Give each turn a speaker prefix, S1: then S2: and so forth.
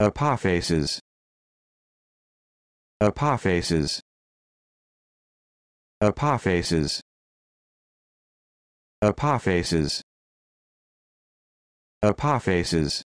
S1: Apophases. Apophases. Apophases. Apophases. Apophases.